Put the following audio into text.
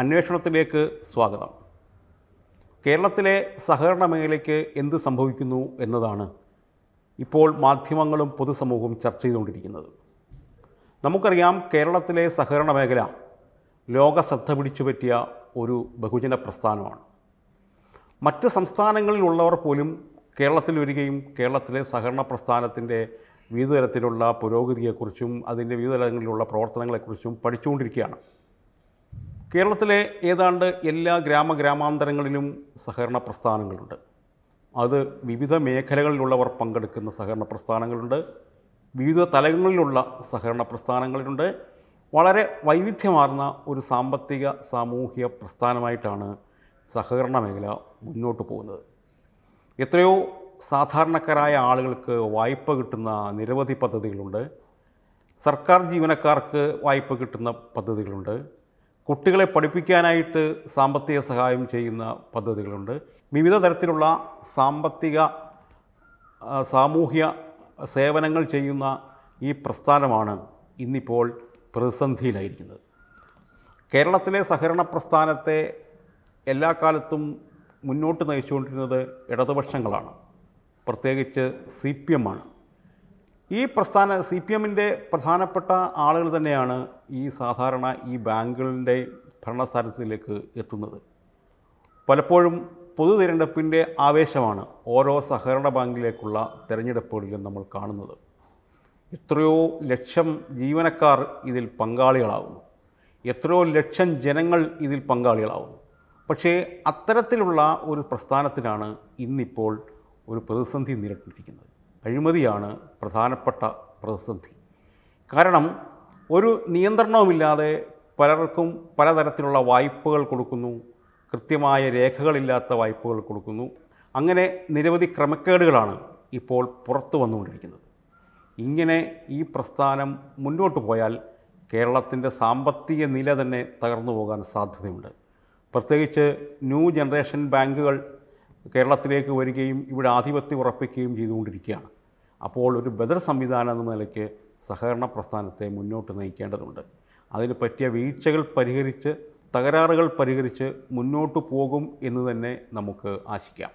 അന്വേഷണത്തിലേക്ക് സ്വാഗതം കേരളത്തിലെ സഹകരണ മേഖലയ്ക്ക് എന്ത് സംഭവിക്കുന്നു എന്നതാണ് ഇപ്പോൾ മാധ്യമങ്ങളും പൊതുസമൂഹവും ചർച്ച ചെയ്തുകൊണ്ടിരിക്കുന്നത് നമുക്കറിയാം കേരളത്തിലെ സഹകരണ മേഖല ലോക ശ്രദ്ധ പിടിച്ചു പറ്റിയ ഒരു ബഹുജന പ്രസ്ഥാനമാണ് മറ്റ് സംസ്ഥാനങ്ങളിലുള്ളവർ പോലും കേരളത്തിൽ വരികയും കേരളത്തിലെ സഹകരണ പ്രസ്ഥാനത്തിൻ്റെ വിവിധ തരത്തിലുള്ള പുരോഗതിയെക്കുറിച്ചും അതിൻ്റെ വിവിധ തലങ്ങളിലുള്ള പ്രവർത്തനങ്ങളെക്കുറിച്ചും പഠിച്ചുകൊണ്ടിരിക്കുകയാണ് കേരളത്തിലെ ഏതാണ്ട് എല്ലാ ഗ്രാമ ഗ്രാമാന്തരങ്ങളിലും സഹകരണ പ്രസ്ഥാനങ്ങളുണ്ട് അത് വിവിധ മേഖലകളിലുള്ളവർ പങ്കെടുക്കുന്ന സഹകരണ പ്രസ്ഥാനങ്ങളുണ്ട് വിവിധ തലങ്ങളിലുള്ള സഹകരണ പ്രസ്ഥാനങ്ങളുണ്ട് വളരെ വൈവിധ്യമാർന്ന ഒരു സാമ്പത്തിക സാമൂഹിക പ്രസ്ഥാനമായിട്ടാണ് സഹകരണ മേഖല മുന്നോട്ട് പോകുന്നത് എത്രയോ സാധാരണക്കാരായ ആളുകൾക്ക് വായ്പ കിട്ടുന്ന നിരവധി പദ്ധതികളുണ്ട് സർക്കാർ ജീവനക്കാർക്ക് വായ്പ കിട്ടുന്ന പദ്ധതികളുണ്ട് കുട്ടികളെ പഠിപ്പിക്കാനായിട്ട് സാമ്പത്തിക സഹായം ചെയ്യുന്ന പദ്ധതികളുണ്ട് വിവിധ തരത്തിലുള്ള സാമ്പത്തിക സാമൂഹ്യ സേവനങ്ങൾ ചെയ്യുന്ന ഈ പ്രസ്ഥാനമാണ് ഇന്നിപ്പോൾ പ്രതിസന്ധിയിലായിരിക്കുന്നത് കേരളത്തിലെ സഹകരണ പ്രസ്ഥാനത്തെ എല്ലാ കാലത്തും മുന്നോട്ട് നയിച്ചുകൊണ്ടിരുന്നത് ഇടതുപക്ഷങ്ങളാണ് പ്രത്യേകിച്ച് സി പി എമ്മാണ് ഈ പ്രസ്ഥാന സി പി എമ്മിൻ്റെ പ്രധാനപ്പെട്ട ആളുകൾ തന്നെയാണ് ഈ സാധാരണ ഈ ബാങ്കുകളുടെ ഭരണസ്ഥാനത്തിലേക്ക് എത്തുന്നത് പലപ്പോഴും പൊതു തിരഞ്ഞെടുപ്പിൻ്റെ ആവേശമാണ് ഓരോ സഹകരണ ബാങ്കിലേക്കുള്ള തിരഞ്ഞെടുപ്പുകളിലും നമ്മൾ കാണുന്നത് എത്രയോ ലക്ഷം ജീവനക്കാർ ഇതിൽ പങ്കാളികളാകുന്നു എത്രയോ ലക്ഷം ജനങ്ങൾ ഇതിൽ പങ്കാളികളാകുന്നു പക്ഷേ അത്തരത്തിലുള്ള ഒരു പ്രസ്ഥാനത്തിനാണ് ഇന്നിപ്പോൾ ഒരു പ്രതിസന്ധി നേരിട്ടിരിക്കുന്നത് അഴിമതിയാണ് പ്രധാനപ്പെട്ട പ്രതിസന്ധി കാരണം ഒരു നിയന്ത്രണവുമില്ലാതെ പലർക്കും പലതരത്തിലുള്ള വായ്പകൾ കൊടുക്കുന്നു കൃത്യമായ രേഖകളില്ലാത്ത വായ്പകൾ കൊടുക്കുന്നു അങ്ങനെ നിരവധി ക്രമക്കേടുകളാണ് ഇപ്പോൾ പുറത്തു വന്നുകൊണ്ടിരിക്കുന്നത് ഇങ്ങനെ ഈ പ്രസ്ഥാനം മുന്നോട്ട് പോയാൽ കേരളത്തിൻ്റെ സാമ്പത്തിക നില തന്നെ തകർന്നു പോകാൻ സാധ്യതയുണ്ട് പ്രത്യേകിച്ച് ന്യൂ ജനറേഷൻ ബാങ്കുകൾ കേരളത്തിലേക്ക് വരികയും ഇവിടെ ആധിപത്യം ഉറപ്പിക്കുകയും ചെയ്തുകൊണ്ടിരിക്കുകയാണ് അപ്പോൾ ഒരു ബദർ സംവിധാനം എന്ന നിലയ്ക്ക് സഹകരണ പ്രസ്ഥാനത്തെ മുന്നോട്ട് നയിക്കേണ്ടതുണ്ട് അതിന് പറ്റിയ വീഴ്ചകൾ പരിഹരിച്ച് തകരാറുകൾ പരിഹരിച്ച് മുന്നോട്ട് പോകും എന്ന് തന്നെ നമുക്ക് ആശിക്കാം